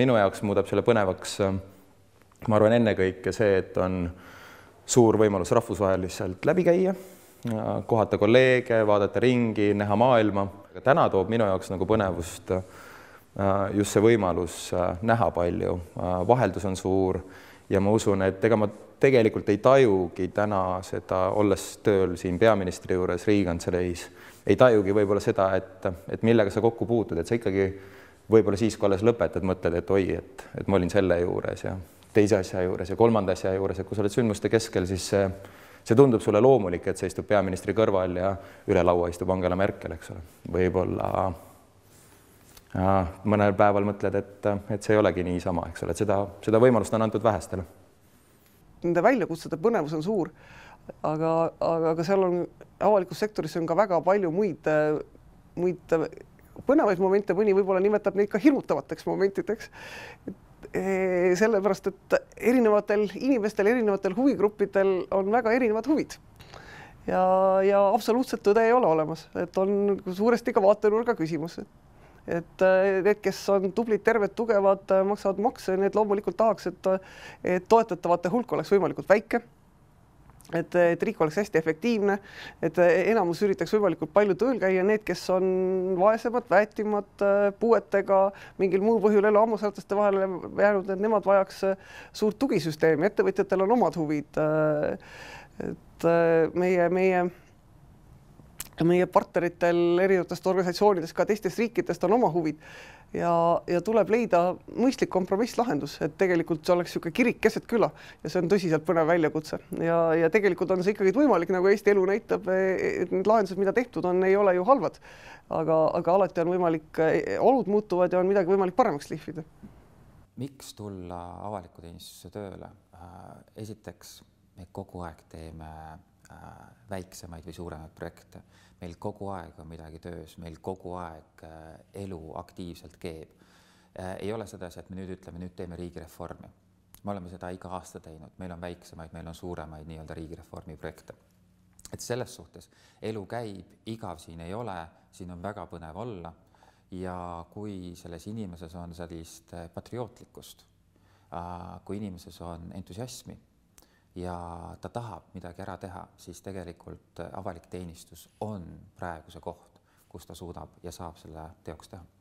minu jaoks muudab selle põnevaks, äh, ma arvan, ennekõike see, et on suur võimalus rahvusvaheliselt läbi käia, äh, kohata kolleege, vaadata ringi, näha maailma. täna toob minu jaoks nagu põnevust äh, just see võimalus näha palju, vaheldus on suur ja ma usun, et ega ma tegelikult ei tajugi täna seda, olles tööl siin peaministri juures Riigikantseleis, ei tajugi võib-olla seda, et, et millega sa kokku puutud, et sa ikkagi võib-olla siis, kui alles lõpetad, mõtled, et oi, et, et ma olin selle juures ja teise asja juures ja kolmanda asja juures, et kui sa oled sündmuste keskel, siis see, see tundub sulle loomulik, et sa istud peaministri kõrval ja üle laua istub Angela Merkel, eks ole. võib-olla äh, mõnel päeval mõtled, et, et see ei olegi niisama, eks ole, et seda, seda võimalust on antud vähestele. Nende väljakutsete põnevus on suur, aga, aga, aga seal on avalikus sektoris on ka väga palju muid, muid põnevaid momente, mõni võib-olla nimetab neid ka hirmutavateks momentideks. Eh, sellepärast, et erinevatel inimestel, erinevatel huvigruppidel on väga erinevad huvid ja, ja absoluutset tõde ei ole olemas, et on suuresti ka vaatenurga küsimus, et eh, need, kes on tublid, terved, tugevad, maksavad makse, need loomulikult tahaks, et, et toetatavate hulk oleks võimalikult väike et, et riik oleks hästi efektiivne, et enamus üritaks võimalikult palju tööl käia, need, kes on vaesemad, väetimad, puuetega, mingil muul põhjul elu hammasrataste vahele jäänud, et nemad vajaks suurt tugisüsteemi, ettevõtjatel on omad huvid. et meie, meie meie partneritel erinevatest organisatsioonidest, ka teistest riikidest on oma huvid ja, ja tuleb leida mõistlik kompromisslahendus, et tegelikult see oleks niisugune kirik keset küla ja see on tõsiselt põnev väljakutse ja, ja tegelikult on see ikkagi võimalik, nagu Eesti elu näitab, e, e, et need lahendused, mida tehtud on, ei ole ju halvad, aga, aga alati on võimalik, e, olud muutuvad ja on midagi võimalik paremaks lihvida. miks tulla avaliku teenistuse tööle? Äh, esiteks me kogu aeg teeme Äh, väiksemaid või suuremaid projekte. meil kogu aeg on midagi töös, meil kogu aeg äh, elu aktiivselt keeb. Äh, ei ole sedasi, et me nüüd ütleme, nüüd teeme riigireformi. me oleme seda iga aasta teinud, meil on väiksemaid, meil on suuremaid nii-öelda riigireformi projekte. et selles suhtes elu käib, igav siin ei ole, siin on väga põnev olla ja kui selles inimeses on sellist patriootlikkust, kui inimeses on entusiasmi ja ta tahab midagi ära teha, siis tegelikult avalik teenistus on praegu see koht, kus ta suudab ja saab selle teoks teha